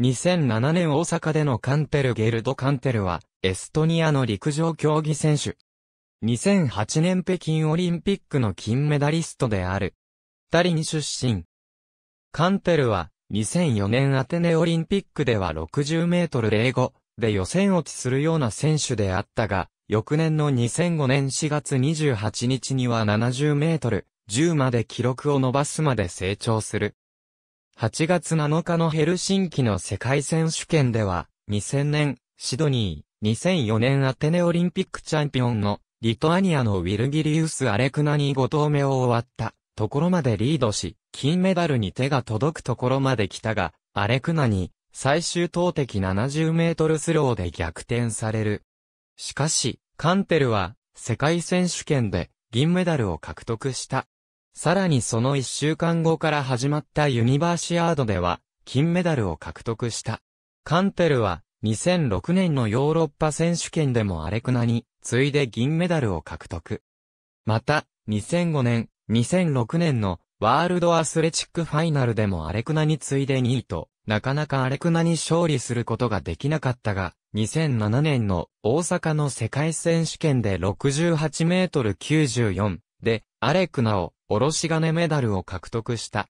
2007年大阪でのカンテルゲルドカンテルは、エストニアの陸上競技選手。2008年北京オリンピックの金メダリストである。タリン出身。カンテルは、2004年アテネオリンピックでは60メートル05で予選落ちするような選手であったが、翌年の2005年4月28日には70メートル10まで記録を伸ばすまで成長する。8月7日のヘルシンキの世界選手権では、2000年、シドニー、2004年アテネオリンピックチャンピオンの、リトアニアのウィルギリウス・アレクナに5投目を終わった、ところまでリードし、金メダルに手が届くところまで来たが、アレクナに、最終投擲70メートルスローで逆転される。しかし、カンテルは、世界選手権で、銀メダルを獲得した。さらにその一週間後から始まったユニバーシアードでは、金メダルを獲得した。カンテルは、2006年のヨーロッパ選手権でもアレクナに、次いで銀メダルを獲得。また、2005年、2006年のワールドアスレチックファイナルでもアレクナに次いで2位と、なかなかアレクナに勝利することができなかったが、2007年の大阪の世界選手権で68メートル94で、アレクナをおろし金メダルを獲得した。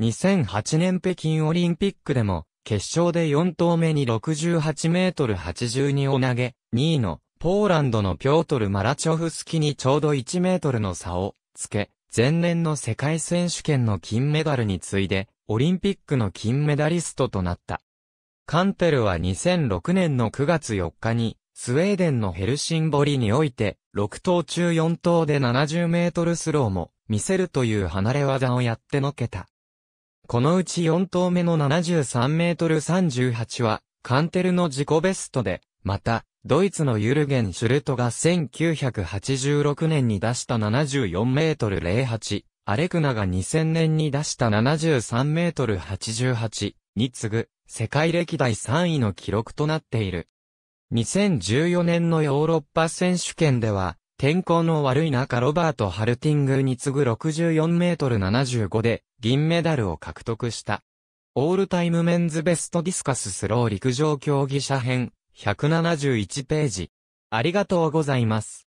2008年北京オリンピックでも、決勝で4投目に68メートル82を投げ、2位のポーランドのピョートル・マラチョフスキにちょうど1メートルの差をつけ、前年の世界選手権の金メダルに次いで、オリンピックの金メダリストとなった。カンテルは2006年の9月4日に、スウェーデンのヘルシンボリにおいて、6投中4投で70メートルスローも、見せるという離れ技をやってのけた。このうち4投目の73メートル38は、カンテルの自己ベストで、また、ドイツのユルゲン・シュルトが1986年に出した74メートル08、アレクナが2000年に出した73メートル88に次ぐ、世界歴代3位の記録となっている。2014年のヨーロッパ選手権では、天候の悪い中ロバート・ハルティングに次ぐ64メートル75で銀メダルを獲得した。オールタイムメンズベストディスカススロー陸上競技者編171ページ。ありがとうございます。